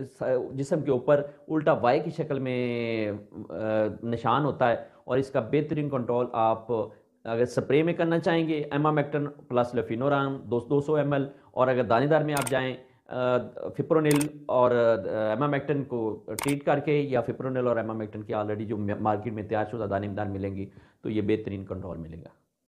जिसम के ऊपर उल्टा वाई की शक्ल में निशान होता है और इसका बेहतरीन कंट्रोल आप अगर स्प्रे में करना चाहेंगे एमामेक्टन प्लस लफिनोराम दो दो सौ एम और अगर दानेदार में आप जाएँ फिप्रोनिल और एमामेक्टन को ट्रीट करके या फिप्रोनिल और एमामेक्टन की ऑलरेडी जो मार्केट में तैयार शुदा दानेदार मिलेंगी तो ये बेहतरीन कंट्रोल मिलेगा